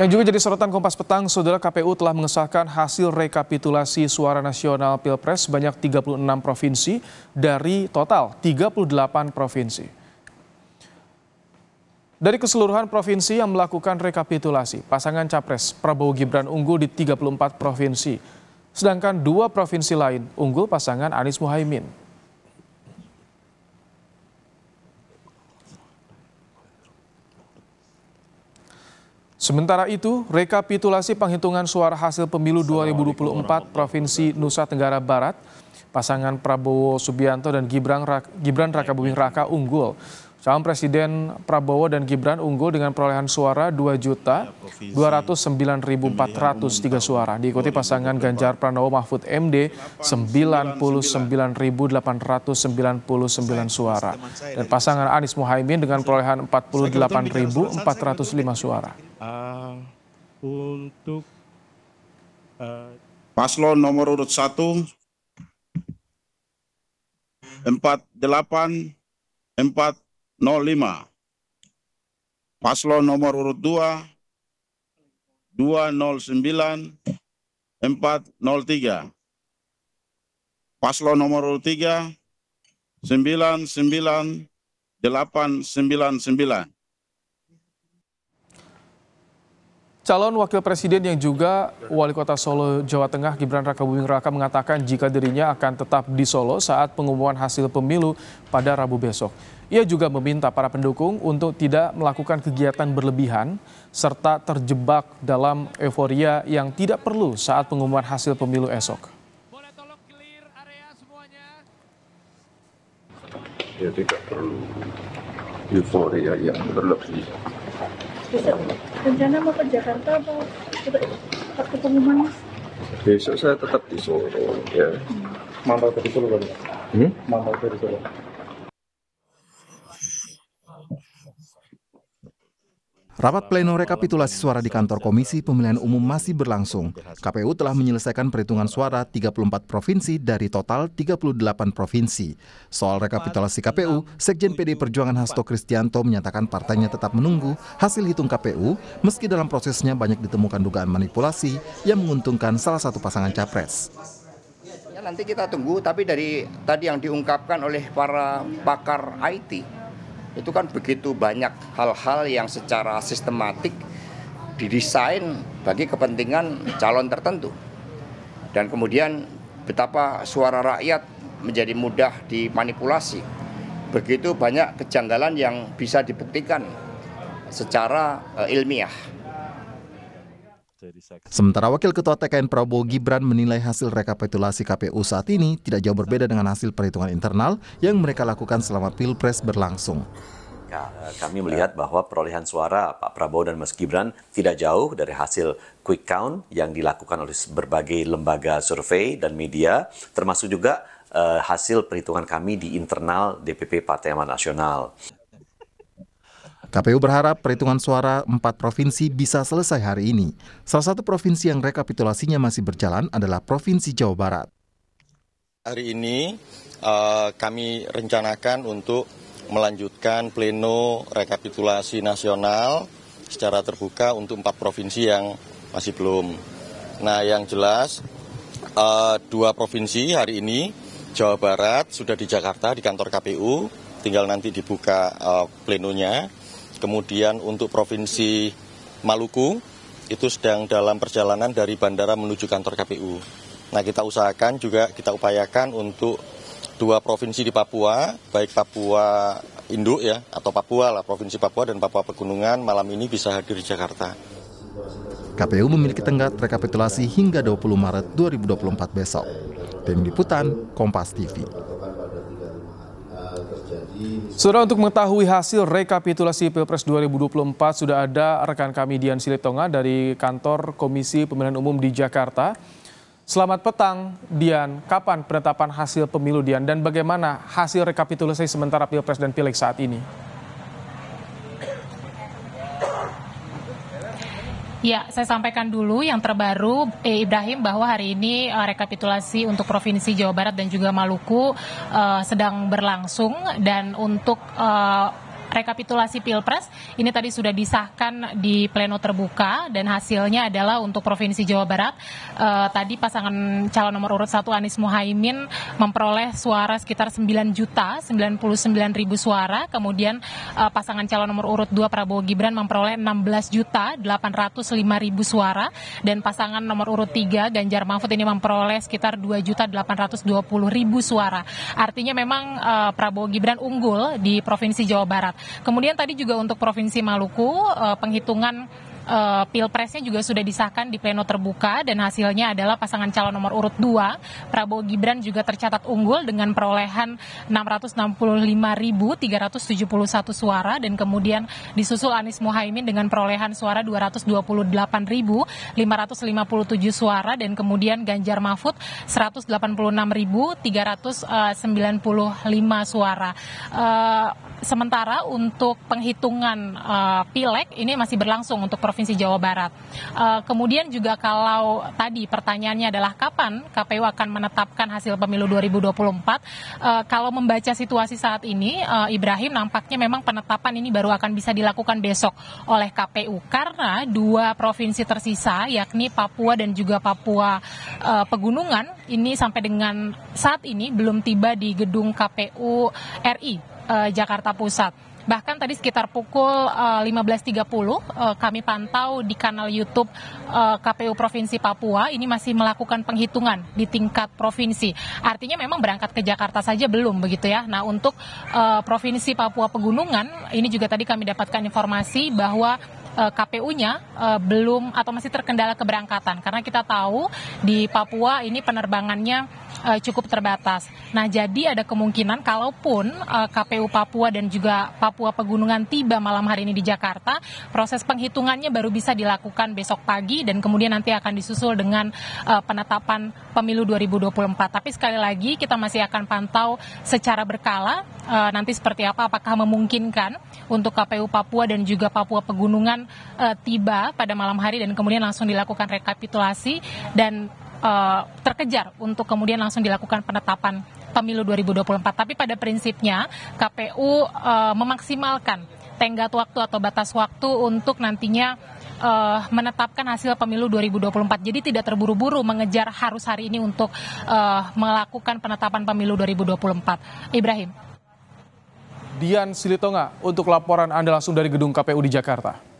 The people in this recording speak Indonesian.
Yang juga jadi sorotan Kompas Petang, Saudara KPU telah mengesahkan hasil rekapitulasi suara nasional Pilpres sebanyak 36 provinsi dari total 38 provinsi. Dari keseluruhan provinsi yang melakukan rekapitulasi, pasangan Capres Prabowo Gibran unggul di 34 provinsi, sedangkan dua provinsi lain unggul pasangan Anies Muhaimin. Sementara itu, rekapitulasi penghitungan suara hasil pemilu 2024 Provinsi Nusa Tenggara Barat, pasangan Prabowo Subianto dan Gibran, Gibran Raka Buming Raka unggul Calon Presiden Prabowo dan Gibran unggul dengan perolehan suara 2.209.403 suara. Diikuti pasangan Ganjar Pranowo Mahfud MD 99.899 suara. Dan pasangan Anies Muhaimin dengan perolehan 48.405 suara. Eh, untuk eh, paslon nomor urut 1 48 empat Paslon nomor urut 2 209 403. Paslon nomor urut 3 99 899. Calon Wakil Presiden yang juga Wali Kota Solo, Jawa Tengah, Gibran Raka Buming Raka mengatakan jika dirinya akan tetap di Solo saat pengumuman hasil pemilu pada Rabu besok. Ia juga meminta para pendukung untuk tidak melakukan kegiatan berlebihan serta terjebak dalam euforia yang tidak perlu saat pengumuman hasil pemilu esok. Boleh tolong clear area semuanya. Ya tidak perlu euforia yang berlebih. Besok rencana mau ke Jakarta atau ke pengumuman? Besok saya tetap di Solo ya. Hmm. Mantap dari Solo kan? Hmm? Mantap dari Solo. Rapat pleno rekapitulasi suara di kantor Komisi Pemilihan Umum masih berlangsung. KPU telah menyelesaikan perhitungan suara 34 provinsi dari total 38 provinsi. Soal rekapitulasi KPU, Sekjen PD Perjuangan Hasto Kristianto menyatakan partainya tetap menunggu hasil hitung KPU meski dalam prosesnya banyak ditemukan dugaan manipulasi yang menguntungkan salah satu pasangan capres ya, nanti kita tunggu tapi dari tadi yang diungkapkan oleh para pakar IT itu kan begitu banyak hal-hal yang secara sistematik didesain bagi kepentingan calon tertentu dan kemudian betapa suara rakyat menjadi mudah dimanipulasi begitu banyak kejanggalan yang bisa dibuktikan secara eh, ilmiah Sementara Wakil Ketua TKN Prabowo Gibran menilai hasil rekapitulasi KPU saat ini tidak jauh berbeda dengan hasil perhitungan internal yang mereka lakukan selama Pilpres berlangsung. Ya, kami melihat bahwa perolehan suara Pak Prabowo dan Mas Gibran tidak jauh dari hasil quick count yang dilakukan oleh berbagai lembaga survei dan media, termasuk juga eh, hasil perhitungan kami di internal DPP Partai Amanat Nasional. KPU berharap perhitungan suara empat provinsi bisa selesai hari ini. Salah satu provinsi yang rekapitulasinya masih berjalan adalah Provinsi Jawa Barat. Hari ini eh, kami rencanakan untuk melanjutkan pleno rekapitulasi nasional secara terbuka untuk empat provinsi yang masih belum. Nah, yang jelas eh, dua provinsi hari ini Jawa Barat sudah di Jakarta di kantor KPU, tinggal nanti dibuka uh, plenonya. Kemudian untuk Provinsi Maluku itu sedang dalam perjalanan dari bandara menuju kantor KPU. Nah, kita usahakan juga kita upayakan untuk dua provinsi di Papua, baik Papua induk ya atau Papua lah, provinsi Papua dan Papua Pegunungan malam ini bisa hadir di Jakarta. KPU memiliki tenggat rekapitulasi hingga 20 Maret 2024 besok. Tim Liputan, Kompas TV. Sudah Saudara untuk mengetahui hasil rekapitulasi Pilpres 2024 sudah ada rekan kami Dian Silitonga dari kantor Komisi Pemilihan Umum di Jakarta. Selamat petang, Dian. Kapan penetapan hasil pemilu Dian dan bagaimana hasil rekapitulasi sementara Pilpres dan Pileg saat ini? Ya, saya sampaikan dulu yang terbaru eh, Ibrahim bahwa hari ini eh, rekapitulasi untuk Provinsi Jawa Barat dan juga Maluku eh, sedang berlangsung dan untuk eh, rekapitulasi Pilpres ini tadi sudah disahkan di pleno terbuka dan hasilnya adalah untuk Provinsi Jawa Barat eh, tadi pasangan calon nomor urut 1 Anies Muhaimin memperoleh suara sekitar 9 juta 99 ribu suara kemudian eh, pasangan calon nomor urut 2 Prabowo Gibran memperoleh 16 juta 805 ribu suara dan pasangan nomor urut 3 Ganjar Mahfud ini memperoleh sekitar 2 juta 820 ribu suara artinya memang eh, Prabowo Gibran unggul di Provinsi Jawa Barat Kemudian tadi juga untuk Provinsi Maluku uh, penghitungan uh, pilpresnya juga sudah disahkan di pleno terbuka dan hasilnya adalah pasangan calon nomor urut 2 Prabowo Gibran juga tercatat unggul dengan perolehan 665.371 suara dan kemudian disusul Anies Muhaimin dengan perolehan suara 228.557 suara dan kemudian Ganjar Mahfud 186.395 eh, suara. Uh, sementara untuk penghitungan uh, pileg ini masih berlangsung untuk Provinsi Jawa Barat. Uh, kemudian juga kalau tadi pertanyaannya adalah kapan KPU akan menetapkan hasil pemilu 2024, uh, eh, kalau membaca situasi saat ini, uh, Ibrahim nampaknya memang penetapan ini baru akan bisa dilakukan besok oleh KPU karena dua provinsi tersisa yakni Papua dan juga Papua uh, Pegunungan ini sampai dengan saat ini belum tiba di gedung KPU RI uh, Jakarta Pusat. Bahkan tadi sekitar pukul uh, 15.30 uh, kami pantau di kanal YouTube uh, eh, KPU Provinsi Papua ini masih melakukan penghitungan di tingkat provinsi. Artinya memang berangkat ke Jakarta saja belum begitu ya. Nah, untuk uh, Provinsi Papua Pegunungan ini juga tadi kami dapatkan informasi bahwa KPU-nya eh, belum atau masih terkendala keberangkatan karena kita tahu di Papua ini penerbangannya uh, cukup terbatas. Nah, jadi ada kemungkinan kalaupun uh, eh, KPU Papua dan juga Papua Pegunungan tiba malam hari ini di Jakarta, proses penghitungannya baru bisa dilakukan besok pagi dan kemudian nanti akan disusul dengan uh, penetapan pemilu 2024. Tapi sekali lagi kita masih akan pantau secara berkala uh, nanti seperti apa apakah memungkinkan untuk KPU Papua dan juga Papua Pegunungan uh, tiba pada malam hari dan kemudian langsung dilakukan rekapitulasi dan uh, terkejar untuk kemudian langsung dilakukan penetapan pemilu 2024. Tapi pada prinsipnya KPU uh, eh, memaksimalkan tenggat waktu atau batas waktu untuk nantinya uh, menetapkan hasil pemilu 2024. Jadi tidak terburu-buru mengejar harus hari ini untuk uh, melakukan penetapan pemilu 2024. Ibrahim. Dian Silitonga untuk laporan Anda langsung dari gedung KPU di Jakarta.